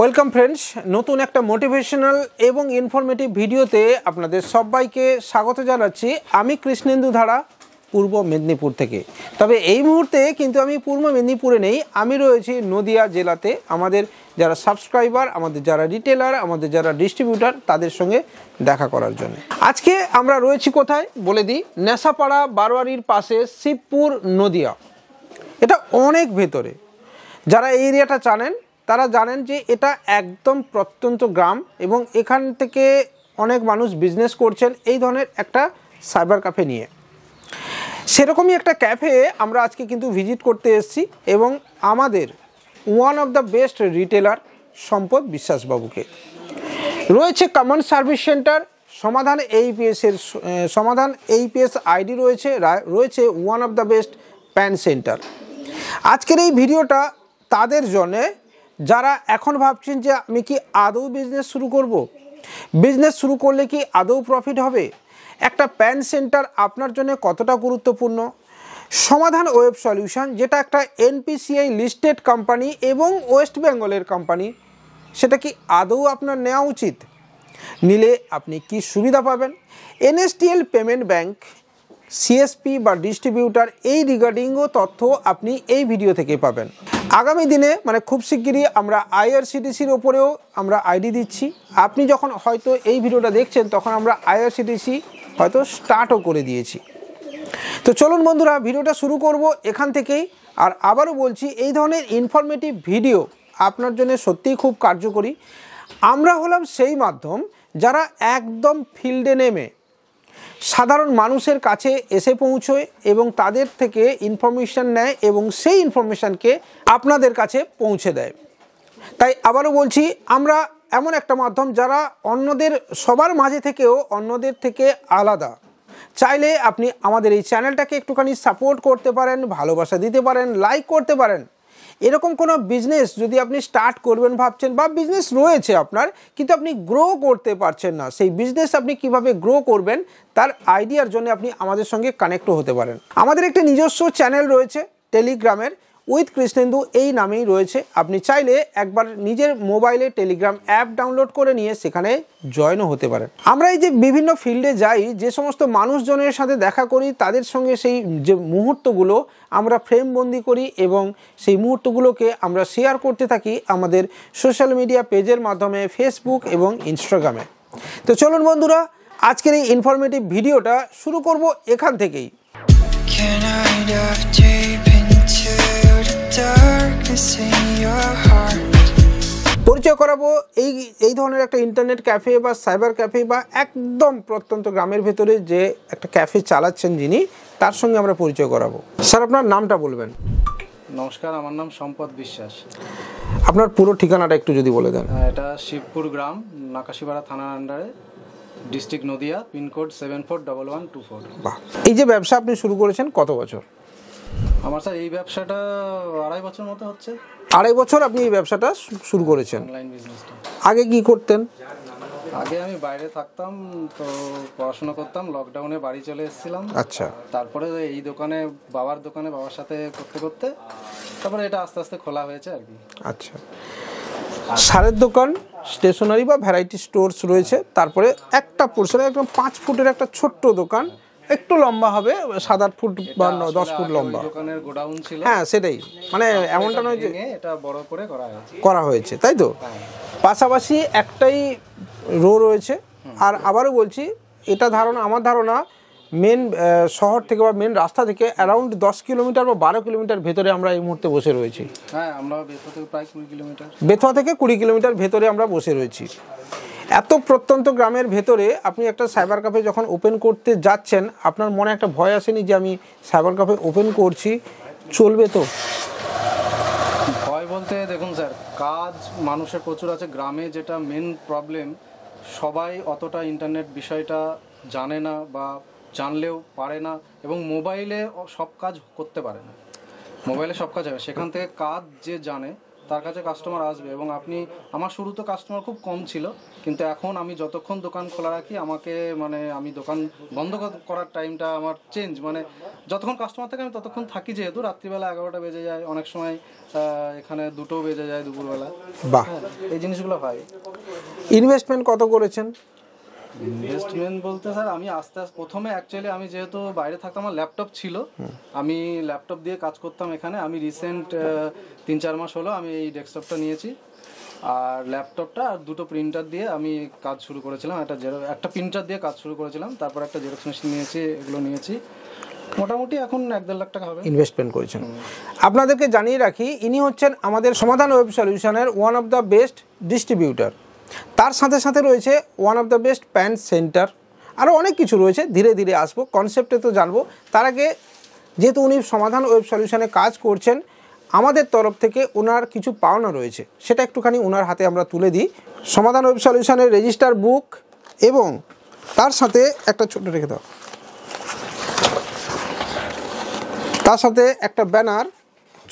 Welcome friends নতুন একটা motivational এবং ইনফরমেটিভ ভিডিওতে আপনাদের সবাইকে স্বাগত জানাচ্ছি আমি কৃষ্ণেন্দু ধারা পূর্ব মেদিনীপুর থেকে তবে এই মুহূর্তে কিন্তু আমি পূর্ব মেদিনীপুরে নেই আমি রয়েছি নদিয়া জেলাতে আমাদের যারা সাবস্ক্রাইবার আমাদের যারা রিটেলার আমাদের যারা ডিস্ট্রিবিউটার তাদের সঙ্গে দেখা করার জন্য আজকে আমরা রয়েছি কোথায় বলে দিই নেশাপাড়া বারোয়ারির পাশে শিবপুর নদিয়া এটা অনেক ভেতরে যারা এই এরিয়াটা জানেন তারা জানেন যে এটা একদম প্রত্যন্ত গ্রাম এবং এখান থেকে অনেক মানুষ বিজনেস করছেন এই ধরনের একটা সাইবার ক্যাফে নিয়ে সেরকমই একটা ক্যাফে আমরা আজকে কিন্তু ভিজিট করতে এসেছি এবং আমাদের one of the best retailer Sampad বিশ্বাসবাবুকে রয়েছে কমন সার্ভিস সেন্টার সমাধান এইপিএসের সমাধান এইপিএস আইডি রয়েছে রয়েছে one of the best PAN centre আজকের এই ভিডিওটা তাদের জন্যে যারা এখন ভাবছেন যে আমি কি আদৌ বিজনেস শুরু করব। বিজনেস শুরু করলে কি আদৌ প্রফিট হবে একটা প্যান সেন্টার আপনার জন্য কতটা গুরুত্বপূর্ণ সমাধান ওয়েব সলিউশন যেটা একটা এনপিসিআই লিস্টেড কোম্পানি এবং ওয়েস্ট বেঙ্গলের কোম্পানি সেটা কি আদৌ আপনার নেওয়া উচিত নিলে আপনি কি সুবিধা পাবেন এনএসটিএল পেমেন্ট ব্যাংক সিএসপি বা ডিস্ট্রিবিউটার এই রিগার্ডিংও তথ্য আপনি এই ভিডিও থেকে পাবেন আগামী দিনে মানে খুব শিগগিরই আমরা আইআরসিটিসির ওপরেও আমরা আইডি দিচ্ছি আপনি যখন হয়তো এই ভিডিওটা দেখছেন তখন আমরা আইআরসিটিসি হয়তো স্টার্টও করে দিয়েছি তো চলুন বন্ধুরা ভিডিওটা শুরু করব এখান থেকেই আর আবারও বলছি এই ধরনের ইনফরমেটিভ ভিডিও আপনার জন্য সত্যিই খুব কার্যকরী আমরা হলাম সেই মাধ্যম যারা একদম ফিল্ডে নেমে সাধারণ মানুষের কাছে এসে পৌঁছয় এবং তাদের থেকে ইনফরমেশান নেয় এবং সেই ইনফরমেশানকে আপনাদের কাছে পৌঁছে দেয় তাই আবারও বলছি আমরা এমন একটা মাধ্যম যারা অন্যদের সবার মাঝে থেকেও অন্যদের থেকে আলাদা চাইলে আপনি আমাদের এই চ্যানেলটাকে একটুখানি সাপোর্ট করতে পারেন ভালোবাসা দিতে পারেন লাইক করতে পারেন এরকম কোনো বিজনেস যদি আপনি স্টার্ট করবেন ভাবছেন বা বিজনেস রয়েছে আপনার কিন্তু আপনি গ্রো করতে পারছেন না সেই বিজনেস আপনি কিভাবে গ্রো করবেন তার আইডিয়ার জন্য আপনি আমাদের সঙ্গে কানেক্টও হতে পারেন আমাদের একটা নিজস্ব চ্যানেল রয়েছে টেলিগ্রামের উইথ কৃষ্ণেন্দু এই নামেই রয়েছে আপনি চাইলে একবার নিজের মোবাইলে টেলিগ্রাম অ্যাপ ডাউনলোড করে নিয়ে সেখানে জয়েনও হতে পারেন আমরা এই যে বিভিন্ন ফিল্ডে যাই যে সমস্ত মানুষজনের সাথে দেখা করি তাদের সঙ্গে সেই যে মুহূর্তগুলো আমরা ফ্রেমবন্দি করি এবং সেই মুহূর্তগুলোকে আমরা শেয়ার করতে থাকি আমাদের সোশ্যাল মিডিয়া পেজের মাধ্যমে ফেসবুক এবং ইনস্টাগ্রামে তো চলুন বন্ধুরা আজকের এই ইনফরমেটিভ ভিডিওটা শুরু করব এখান থেকেই পরিচয় করাবো এই এই ধরনের একটা ইন্টারনেট ক্যাফে বা সাইবার ক্যাফে বা একদম প্রত্যন্ত গ্রামের ভেতরে যে একটা ক্যাফে চালাচ্ছেন যিনি তার সঙ্গে আমরা পরিচয় করাবো স্যার আপনার নামটা বলবেন নমস্কার আমার নাম সম্পদ বিশ্বাস আপনার পুরো ঠিকানাটা একটু যদি বলে দেন হ্যাঁ, এটা শিবপুর গ্রাম নাকাশিপাড়া থানার আন্ডারে district Nadia pincode seven four double one two four এই যে ব্যবসা আপনি শুরু করেছেন কত বছর আমার স্যার এই ব্যবসাটা আড়াই বছর মতো হচ্ছে আড়াই বছর আপনি এই ব্যবসাটা শুরু করেছেন অনলাইন বিজনেসটা আগে কি করতেন আগে আমি বাইরে থাকতাম তো পড়াশোনা করতাম লকডাউনে বাড়ি চলে এসেছিলাম আচ্ছা তারপরে এই দোকানে বাবার দোকানে বাবার সাথে করতে করতে তারপরে এটা আস্তে আস্তে খোলা হয়েছে আর কি আচ্ছা সারের দোকান স্টেশনারি বা ভ্যারাইটি স্টোর্স রয়েছে তারপরে একটা পোর্শনে একদম পাঁচ ফুটের একটা ছোট্ট দোকান একটু লম্বা হবে সাত আট ফুট বা দশ ফুট লম্বা হ্যাঁ সেটাই মানে এমনটা নয় যে এটা বড় করে করা হয়েছে তাই তো হ্যাঁ। পাশাপাশি একটাই রো রয়েছে আর আবারও বলছি এটা ধারণা আমার ধারণা মেন শহর থেকে বা মেন রাস্তা থেকে অ্যারাউন্ড দশ কিলোমিটার বা বারো কিলোমিটার ভেতরে আমরা এই মুহূর্তে বসে রয়েছি হ্যাঁ আমরা বেথুয়া থেকে প্রায় কুড়ি কিলোমিটার বেথুয়া থেকে কুড়ি কিলোমিটার ভেতরে আমরা বসে রয়েছি এত প্রত্যন্ত গ্রামের ভেতরে আপনি একটা সাইবার ক্যাফে যখন ওপেন করতে যাচ্ছেন আপনার মনে একটা ভয় আসেনি যে আমি সাইবার ক্যাফে ওপেন করছি চলবে তো ভয় বলতে দেখুন স্যার কাজ মানুষের প্রচুর আছে গ্রামে যেটা মেন প্রবলেম সবাই অতটা ইন্টারনেট বিষয়টা জানে না বা জানলেও পারে না এবং মোবাইলে সব কাজ করতে পারে না মোবাইলে সব কাজ হবে সেখান থেকে কাজ যে জানে তার কাছে কাস্টমার আসবে এবং আপনি আমার শুরু তো কাস্টমার খুব কম ছিল কিন্তু এখন আমি যতক্ষণ দোকান খোলা রাখি আমাকে মানে আমি দোকান বন্ধ করার টাইমটা আমার চেঞ্জ মানে যতক্ষণ কাস্টমার থাকে আমি ততক্ষণ থাকি যেহেতু রাত্রিবেলা এগারোটা বেজে যায় অনেক সময় এখানে দুটো বেজে যায় দুপুরবেলা বা হ্যাঁ, এই জিনিসগুলো হয় ইনভেস্টমেন্ট কত করেছেন ইনভেস্টমেন্ট বলতে স্যার আমি আস্তে আস্তে প্রথমে অ্যাকচুয়ালি আমি যেহেতু বাইরে থাকতাম আমার ল্যাপটপ ছিল আমি ল্যাপটপ দিয়ে কাজ করতাম এখানে আমি রিসেন্ট তিন চার মাস হলো আমি এই ডেস্কটপটা নিয়েছি আর ল্যাপটপটা আর দুটো প্রিন্টার দিয়ে আমি কাজ শুরু করেছিলাম একটা জেরক্স একটা প্রিন্টার দিয়ে কাজ শুরু করেছিলাম তারপর একটা জেরক্স মেশিন নিয়েছি এগুলো নিয়েছি মোটামুটি এখন এক দেড় লাখ টাকা হবে ইনভেস্টমেন্ট করেছেন আপনাদেরকে জানিয়ে রাখি ইনি হচ্ছেন আমাদের সমাধান ওয়েব সলিউশনের one of the best distributor তার সাথে সাথে রয়েছে one of the best PAN centre আরও অনেক কিছু রয়েছে ধীরে ধীরে আসবো কনসেপ্টে তো জানবো তার আগে যেহেতু উনি সমাধান ওয়েব সলিউশনে কাজ করছেন আমাদের তরফ থেকে ওনার কিছু পাওনা রয়েছে সেটা একটুখানি ওনার হাতে আমরা তুলে দিই সমাধান ওয়েব সলিউশনের রেজিস্টার বুক এবং তার সাথে একটা ছোট রেখে দাও তার সাথে একটা ব্যানার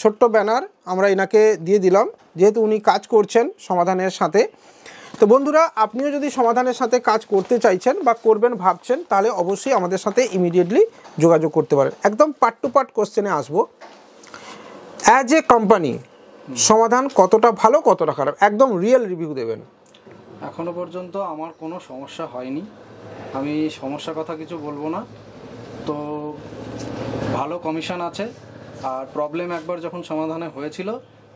ছোট্ট ব্যানার আমরা এনাকে দিয়ে দিলাম যেহেতু উনি কাজ করছেন সমাধানের সাথে তো বন্ধুরা আপনিও যদি সমাধানের সাথে কাজ করতে চাইছেন বা করবেন ভাবছেন তাহলে অবশ্যই আমাদের সাথে ইমিডিয়েটলি যোগাযোগ করতে পারেন একদম পার্ট টু পার্ট কোশ্চেনে আসবো অ্যাজ এ কোম্পানি সমাধান কতটা ভালো কতটা খারাপ একদম রিয়েল রিভিউ দেবেন এখনো পর্যন্ত আমার কোনো সমস্যা হয়নি আমি সমস্যা কথা কিছু বলবো না তো ভালো কমিশন আছে আর প্রবলেম একবার যখন সমাধানে হয়েছিল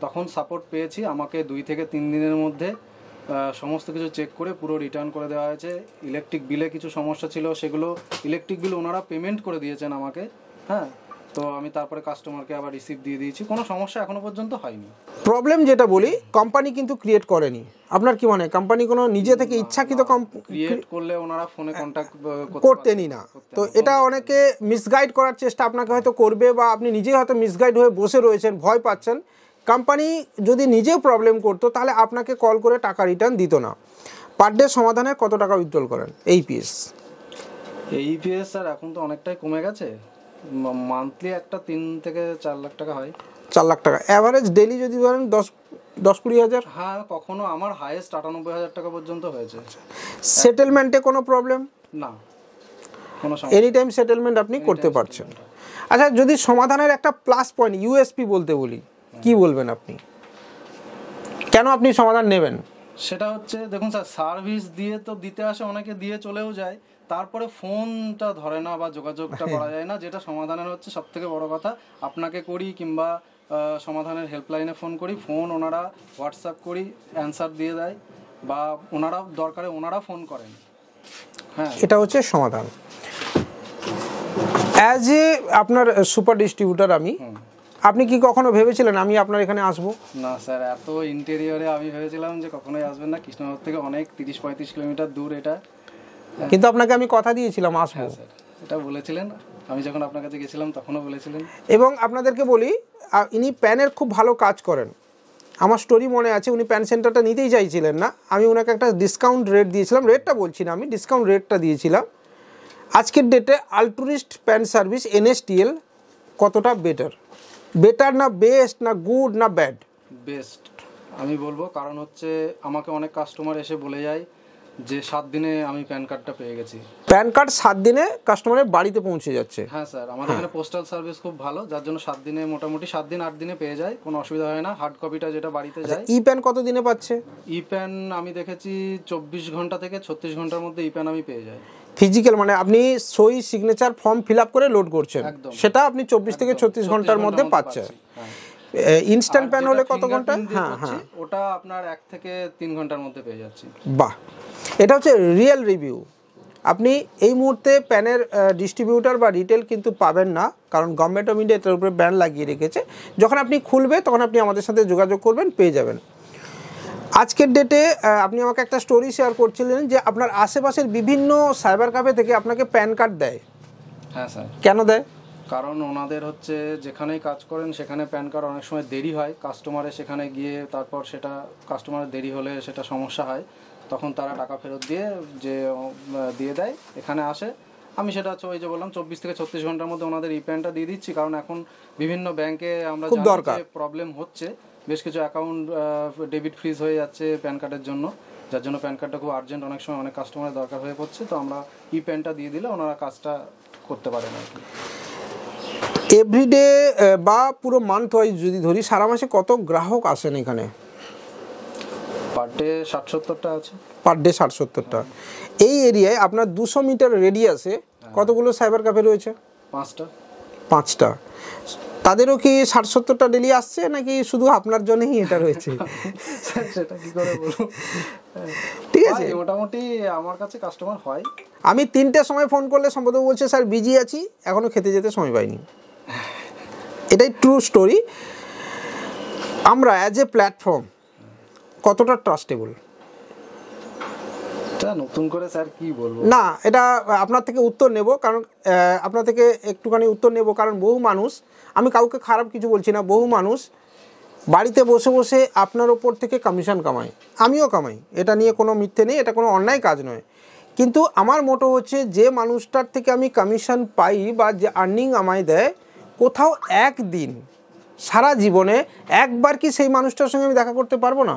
তখন সাপোর্ট পেয়েছি আমাকে দুই থেকে তিন দিনের মধ্যে সমস্ত কিছু চেক করে পুরো রিটার্ন করে দেওয়া হয়েছে ইলেকট্রিক বিলে কিছু সমস্যা ছিল সেগুলো ইলেকট্রিক বিল ওনারা পেমেন্ট করে দিয়েছেন আমাকে হ্যাঁ তো আমি তারপরে কাস্টমারকে আবার রিসিভ দিয়ে দিয়েছি কোনো সমস্যা এখনো পর্যন্ত হয়নি প্রবলেম যেটা বলি কোম্পানি কিন্তু ক্রিয়েট করেনি আপনার কি মানে কোম্পানি কোনো নিজে থেকে ইচ্ছাকৃত ক্রিয়েট করলে ওনারা ফোনে কন্ট্যাক্ট করতেনই না তো এটা অনেকে মিসগাইড করার চেষ্টা আপনাকে হয়তো করবে বা আপনি নিজেই হয়তো মিসগাইড হয়ে বসে রয়েছেন ভয় পাচ্ছেন কোম্পানি যদি নিজেও প্রবলেম করতো তাহলে আপনাকে কল করে টাকা রিটার্ন দিত না পার ডে সমাধানে কত টাকা উইথড্রল করেন এই এই পিএস স্যার এখন তো অনেকটাই কমে গেছে মান্থলি একটা তিন থেকে চার লাখ টাকা হয় চার লাখ টাকা অ্যাভারেজ ডেলি যদি ধরেন দশ দশ কুড়ি হাজার হ্যাঁ কখনো আমার হায়েস্ট আটানব্বই হাজার টাকা পর্যন্ত হয়েছে সেটেলমেন্টে কোনো প্রবলেম না এনি টাইম সেটেলমেন্ট আপনি করতে পারছেন আচ্ছা যদি সমাধানের একটা প্লাস পয়েন্ট ইউএসপি বলতে বলি কি বলবেন আপনি কেন আপনি সমাধান নেবেন সেটা হচ্ছে দেখুন স্যার সার্ভিস দিয়ে তো দিতে আসে অনেকে দিয়ে চলেও যায় তারপরে ফোনটা ধরে না বা যোগাযোগটা করা যায় না যেটা সমাধানের হচ্ছে সব থেকে বড় কথা আপনাকে করি কিংবা সমাধানের হেল্পলাইনে ফোন করি ফোন ওনারা হোয়াটসঅ্যাপ করি অ্যান্সার দিয়ে দেয় বা ওনারা দরকারে ওনারা ফোন করেন হ্যাঁ এটা হচ্ছে সমাধান অ্যাজ এ আপনার সুপার ডিস্ট্রিবিউটার আমি আপনি কি কখনো ভেবেছিলেন আমি আপনার এখানে আসবো না স্যার এত ইন্টেরিয়রে আমি ভেবেছিলাম যে কখনোই আসবেন না কৃষ্ণনগর থেকে অনেক তিরিশ পঁয়ত্রিশ কিলোমিটার দূর এটা হ্যাঁ। কিন্তু আপনাকে আমি কথা দিয়েছিলাম আসবো হ্যাঁ স্যার এটা বলেছিলেন আমি যখন আপনার কাছে গেছিলাম তখনও বলেছিলেন এবং আপনাদেরকে বলি ইনি প্যানের খুব ভালো কাজ করেন আমার স্টোরি মনে আছে উনি প্যান সেন্টারটা নিতেই চাইছিলেন না আমি ওনাকে একটা ডিসকাউন্ট রেট দিয়েছিলাম রেটটা বলছি না আমি ডিসকাউন্ট রেটটা দিয়েছিলাম আজকের ডেটে আলটুরিস্ট প্যান সার্ভিস এনএসটিএল কতটা বেটার বেটার না বেস্ট না গুড না ব্যাড বেস্ট আমি বলবো কারণ হচ্ছে আমাকে অনেক কাস্টমার এসে বলে যায় যে সাত দিনে আমি প্যান কার্ডটা পেয়ে গেছি প্যান কার্ড সাত দিনে কাস্টমারের বাড়িতে পৌঁছে যাচ্ছে হ্যাঁ স্যার আমাদের হ্যাঁ। এখানে পোস্টাল সার্ভিস খুব ভালো যার জন্য সাত দিনে মোটামুটি সাত দিন আট দিনে পেয়ে যায় কোনো অসুবিধা হয় না হার্ড কপিটা যেটা বাড়িতে আচ্ছা, যায় ই প্যান কত দিনে পাচ্ছে ই প্যান আমি দেখেছি চব্বিশ ঘন্টা থেকে ছত্রিশ ঘন্টার মধ্যে ই প্যান আমি পেয়ে যাই ফিজিক্যাল মানে আপনি সই সিগনেচার ফর্ম ফিল করে লোড করছেন সেটা আপনি চব্বিশ থেকে ছত্রিশ ঘন্টার মধ্যে পাচ্ছেন ইনস্ট্যান্ট প্যান হলে কত ঘন্টা হ্যাঁ হ্যাঁ ওটা আপনার এক থেকে তিন ঘন্টার মধ্যে পেয়ে যাচ্ছি বাহ এটা হচ্ছে রিয়েল রিভিউ আপনি এই মুহূর্তে প্যানের ডিস্ট্রিবিউটার বা রিটেল কিন্তু পাবেন না কারণ গভর্নমেন্ট অফ ইন্ডিয়া এটার উপরে ব্যান লাগিয়ে রেখেছে যখন আপনি খুলবে তখন আপনি আমাদের সাথে যোগাযোগ করবেন পেয়ে যাবেন আজকের ডেটে আপনি আমাকে একটা স্টোরি শেয়ার করছিলেন যে আপনার আশেপাশের বিভিন্ন সাইবার ক্যাফে থেকে আপনাকে প্যান কার্ড দেয় হ্যাঁ স্যার কেন দেয় কারণ ওনাদের হচ্ছে যেখানেই কাজ করেন সেখানে প্যান কার্ড অনেক সময় দেরি হয় কাস্টমারে সেখানে গিয়ে তারপর সেটা কাস্টমারের দেরি হলে সেটা সমস্যা হয় তখন তারা টাকা ফেরত দিয়ে যে দিয়ে দেয় এখানে আসে আমি সেটা হচ্ছে ওই যে বললাম চব্বিশ থেকে ছত্রিশ ঘন্টার মধ্যে ওনাদের ই প্যানটা দিয়ে দিচ্ছি কারণ এখন বিভিন্ন ব্যাংকে আমরা প্রবলেম হচ্ছে বেশ কিছু অ্যাকাউন্ট ডেবিট ফ্রিজ হয়ে যাচ্ছে প্যান কার্ডের জন্য যার জন্য প্যান কার্ডটা খুব আর্জেন্ট অনেক সময় অনেক কাস্টমারের দরকার হয়ে পড়ছে তো আমরা ই প্যানটা দিয়ে দিলে ওনারা কাজটা করতে পারেন আর কি এভরিডে বা পুরো মান্থ ওয়াইজ যদি ধরি সারা মাসে কত গ্রাহক আসেন এখানে পার ডে ষাট সত্তরটা আছে পার ডে ষাট সত্তরটা এই এরিয়ায় আপনার দুশো মিটার হ্যাঁ। রেডিয়াসে কতগুলো সাইবার ক্যাফে রয়েছে পাঁচটা পাঁচটা তাদেরও কি ষাট সত্তরটা ডেলি আসছে নাকি শুধু আপনার জন্যই এটা রয়েছে ঠিক আছে মোটামুটি আমার কাছে কাস্টমার হয় আমি তিনটে সময় ফোন করলে সম্ভবত বলছে স্যার বিজি আছি এখনও খেতে যেতে সময় পাইনি এটাই ট্রু স্টোরি আমরা অ্যাজ এ প্ল্যাটফর্ম কতটা ট্রাস্টেবল এটা নতুন করে স্যার কি বলবো না এটা আপনার থেকে উত্তর নেব কারণ আপনার থেকে একটুখানি উত্তর নেব কারণ বহু মানুষ আমি কাউকে খারাপ কিছু বলছি না বহু মানুষ বাড়িতে বসে বসে আপনার ওপর থেকে কমিশন কামায় আমিও কামাই এটা নিয়ে কোনো মিথ্যে নেই এটা কোনো অন্যায় কাজ নয় কিন্তু আমার মোটো হচ্ছে যে মানুষটার থেকে আমি কমিশন পাই বা যে আর্নিং আমায় দেয় কোথাও একদিন সারা জীবনে একবার কি সেই মানুষটার সঙ্গে আমি দেখা করতে পারবো না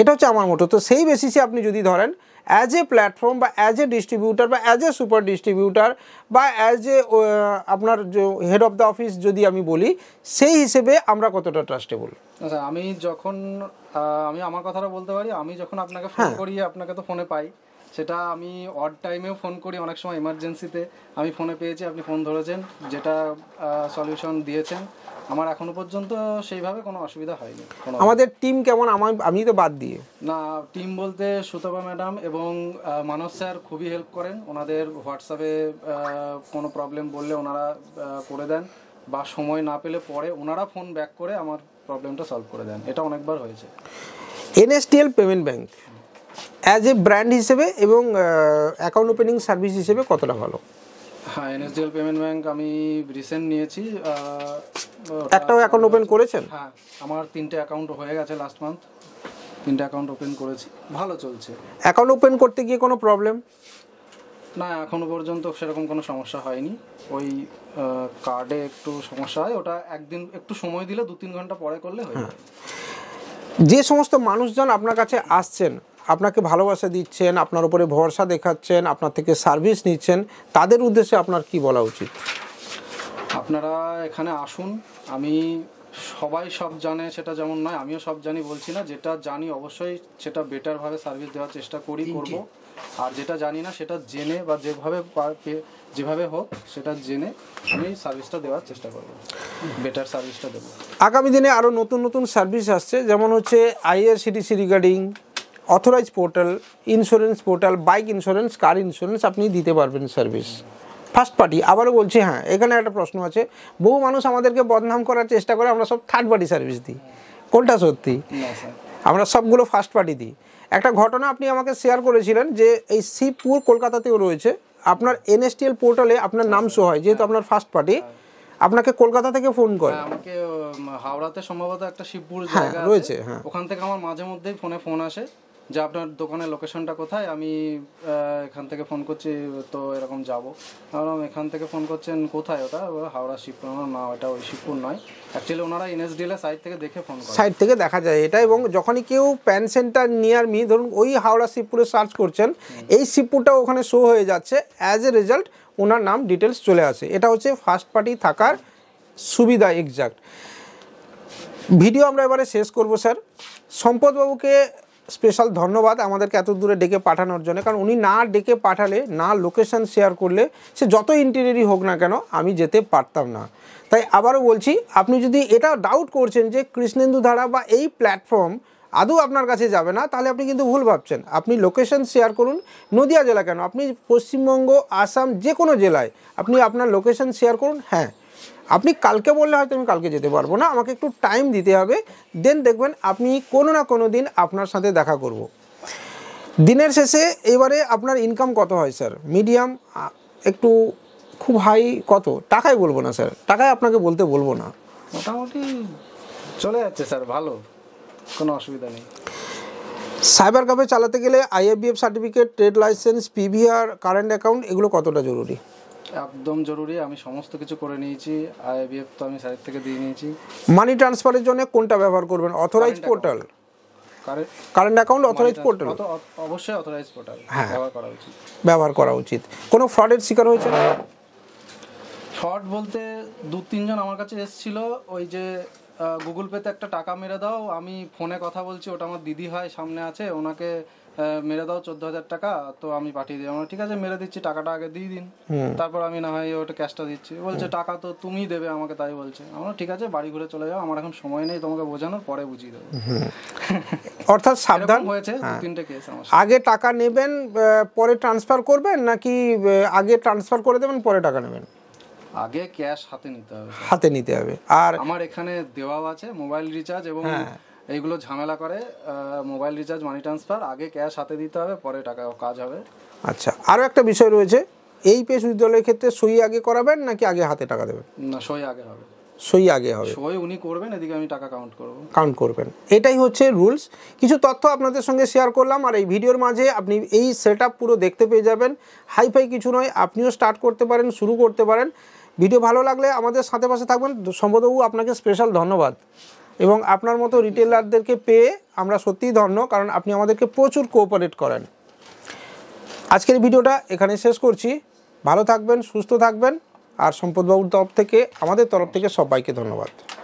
এটা হচ্ছে আমার মোটো তো সেই বেসিসে আপনি যদি ধরেন অ্যাজ এ প্ল্যাটফর্ম বা অ্যাজ এ ডিস্ট্রিবিউটার বা অ্যাজ এ সুপার ডিস্ট্রিবিউটার বা অ্যাজ এ uh, আপনার হেড অফ দ্য অফিস যদি আমি বলি সেই হিসেবে আমরা কতটা ট্রাস্টেবল আচ্ছা আমি যখন আমি আমার কথাটা বলতে পারি আমি যখন আপনাকে ফোন হ্যাঁ। করি আপনাকে তো ফোনে পাই সেটা আমি অড টাইমেও ফোন করি অনেক সময় এমার্জেন্সিতে আমি ফোনে পেয়েছি আপনি ফোন ধরেছেন যেটা সলিউশন দিয়েছেন আমার এখনো পর্যন্ত সেইভাবে কোনো অসুবিধা হয়নি আমাদের টিম কেমন আমার আমি তো বাদ দিয়ে না টিম বলতে সুতপা ম্যাডাম এবং মানস স্যার খুবই হেল্প করেন ওনাদের হোয়াটসঅ্যাপে কোনো প্রবলেম বললে ওনারা করে দেন বা সময় না পেলে পরে ওনারা ফোন ব্যাক করে আমার প্রবলেমটা সলভ করে দেন এটা অনেকবার হয়েছে NSTL payment bank as a brand হিসেবে এবং অ্যাকাউন্ট ওপেনিং সার্ভিস হিসেবে কতটা ভালো হ্যাঁ এনএসডিএল পেমেন্ট ব্যাংক আমি রিসেন্ট নিয়েছি একটাও অ্যাকাউন্ট ওপেন করেছেন হ্যাঁ আমার তিনটে অ্যাকাউন্ট হয়ে গেছে লাস্ট মান্থ তিনটে অ্যাকাউন্ট ওপেন করেছি ভালো চলছে অ্যাকাউন্ট ওপেন করতে গিয়ে কোনো প্রবলেম না এখনো পর্যন্ত সেরকম কোনো সমস্যা হয়নি ওই কার্ডে একটু সমস্যা হয় ওটা একদিন একটু সময় দিলে দু তিন ঘন্টা পরে করলে হয় হ্যাঁ। যে সমস্ত মানুষজন আপনার কাছে আসছেন আপনাকে ভালোবাসা দিচ্ছেন আপনার উপরে ভরসা দেখাচ্ছেন আপনার থেকে সার্ভিস নিচ্ছেন তাদের উদ্দেশ্যে আপনার কি বলা উচিত আপনারা এখানে আসুন আমি সবাই সব জানে সেটা যেমন নয় আমিও সব জানি বলছি না যেটা জানি অবশ্যই সেটা বেটারভাবে সার্ভিস দেওয়ার চেষ্টা করি করব আর যেটা জানি না সেটা জেনে বা যেভাবে যেভাবে হোক সেটা জেনে আমি সার্ভিসটা দেওয়ার চেষ্টা করব বেটার সার্ভিসটা দেবো আগামী দিনে আরও নতুন নতুন সার্ভিস আসছে যেমন হচ্ছে IRCTC regarding authorise portal insurance portal bike insurance car insurance আপনি দিতে পারবেন সার্ভিস ফার্স্ট পার্টি আবারও বলছি হ্যাঁ এখানে একটা প্রশ্ন আছে বহু মানুষ আমাদেরকে বদনাম করার চেষ্টা করে আমরা সব থার্ড পার্টি সার্ভিস দিই কোনটা সত্যি আমরা সবগুলো ফার্স্ট পার্টি দিই একটা ঘটনা আপনি আমাকে শেয়ার করেছিলেন যে এই শিবপুর কলকাতাতেও রয়েছে আপনার এনএসটিএল পোর্টালে আপনার নাম শো হয় যেহেতু আপনার ফার্স্ট পার্টি আপনাকে কলকাতা থেকে ফোন করে হ্যাঁ, আমাকে হাওড়াতে সম্ভবত একটা শিবপুর হ্যাঁ, জায়গা রয়েছে হ্যাঁ ওখান থেকে আমার মাঝে মধ্যেই ফোনে ফোন আসে যে আপনার দোকানের লোকেশনটা কোথায় আমি এখান থেকে ফোন করছি তো এরকম যাবো কারণ এখান থেকে ফোন করছেন কোথায় ওটা হাওড়া শিবপুর না ওটা ওই শিবপুর নয় অ্যাকচুয়ালি ওনারা এনএসডিএল এর সাইড থেকে দেখে ফোন সাইড থেকে দেখা যায় এটা এবং যখনই কেউ প্যান সেন্টার নিয়ার মি ধরুন ওই হাওড়া শিবপুরে সার্চ করছেন এই শিবপুরটা ওখানে শো হয়ে যাচ্ছে অ্যাজ এ রেজাল্ট ওনার নাম ডিটেলস চলে আসে এটা হচ্ছে ফার্স্ট পার্টি থাকার সুবিধা এক্সাক্ট ভিডিও আমরা এবারে শেষ করব স্যার সম্পদবাবুকে স্পেশাল ধন্যবাদ আমাদেরকে এত দূরে ডেকে পাঠানোর জন্য কারণ উনি না ডেকে পাঠালে না লোকেশান শেয়ার করলে সে যত ইন্টেরিয়ারই হোক না কেন আমি যেতে পারতাম না তাই আবারও বলছি আপনি যদি এটা ডাউট করছেন যে কৃষ্ণেন্দু ধারা বা এই প্ল্যাটফর্ম আদৌ আপনার কাছে যাবে না তাহলে আপনি কিন্তু ভুল ভাবছেন আপনি লোকেশন শেয়ার করুন নদিয়া জেলা কেন আপনি পশ্চিমবঙ্গ আসাম যে কোনো জেলায় আপনি আপনার লোকেশন শেয়ার করুন হ্যাঁ আপনি কালকে বললে হয়তো আমি কালকে যেতে পারবো না আমাকে একটু টাইম দিতে হবে দেন দেখবেন আপনি কোনো না কোনো দিন আপনার সাথে দেখা করব। দিনের শেষে এবারে আপনার ইনকাম কত হয় স্যার মিডিয়াম একটু খুব হাই কত টাকায় বলবো না স্যার টাকায় আপনাকে বলতে বলবো না মোটামুটি চলে যাচ্ছে স্যার ভালো কোনো অসুবিধা নেই সাইবার ক্যাফে চালাতে গেলে IFBF certificate trade licence PVR current account এগুলো কতটা জরুরি একদম জরুরি আমি সমস্ত কিছু করে নিয়েছি আইবিএফ তো আমি সাইড থেকে দিয়ে নিয়েছি মানি ট্রান্সফারের জন্য কোনটা ব্যবহার করবেন authorise portal current account authorise portal অবশ্যই অথরাইজ হ্যাঁ। পোর্টাল ব্যবহার করা উচিত ব্যবহার করা উচিত কোনো ফ্রডের শিকার হয়েছে ফ্রড বলতে দু তিনজন আমার কাছে এসেছিল ওই যে গুগল পেতে একটা টাকা মেরে দাও আমি ফোনে কথা বলছি ওটা আমার দিদি হয় সামনে আছে ওনাকে মেরে দাও চোদ্দ হাজার টাকা তো আমি পাঠিয়ে দিই ঠিক আছে মেরে দিচ্ছি টাকাটা আগে দিয়ে দিন তারপর আমি না হয় ওটা ক্যাশটা দিচ্ছি বলছে টাকা তো তুমি দেবে আমাকে তাই বলছে আমার ঠিক আছে বাড়ি ঘুরে চলে যাও আমার এখন সময় নেই তোমাকে বোঝানোর পরে বুঝিয়ে দেবো অর্থাৎ সাবধান হয়েছে হ্যাঁ। তিনটে কেস আমার আগে টাকা নেবেন পরে ট্রান্সফার করবেন নাকি আগে ট্রান্সফার করে দেবেন পরে টাকা নেবেন আগে ক্যাশ হাতে নিতে হবে হাতে নিতে হবে আর আমার এখানে দেওয়াও আছে মোবাইল রিচার্জ এবং হ্যাঁ। এইগুলো ঝামেলা করে মোবাইল রিচার্জ মানি ট্রান্সফার আগে ক্যাশ হাতে দিতে হবে পরে টাকা কাজ হবে আচ্ছা আরও একটা বিষয় রয়েছে এই পেস উদ্যালয়ের ক্ষেত্রে সই আগে করাবেন নাকি আগে হাতে টাকা দেবেন না সই আগে হবে সই আগে হবে সই উনি করবেন এদিকে আমি টাকা কাউন্ট করব কাউন্ট করবেন এটাই হচ্ছে রুলস কিছু তথ্য আপনাদের সঙ্গে শেয়ার করলাম আর এই ভিডিওর মাঝে আপনি এই সেট পুরো দেখতে পেয়ে যাবেন হাইফাই কিছু নয় আপনিও স্টার্ট করতে পারেন শুরু করতে পারেন ভিডিও ভালো লাগলে আমাদের সাথে পাশে থাকবেন সম্ভবত আপনাকে স্পেশাল ধন্যবাদ এবং আপনার মতো রিটেলারদেরকে পেয়ে আমরা সত্যিই ধন্য কারণ আপনি আমাদেরকে প্রচুর কোঅপারেট করেন আজকের ভিডিওটা এখানে শেষ করছি ভালো থাকবেন সুস্থ থাকবেন আর সম্পদবাবুর তরফ থেকে আমাদের তরফ থেকে সবাইকে ধন্যবাদ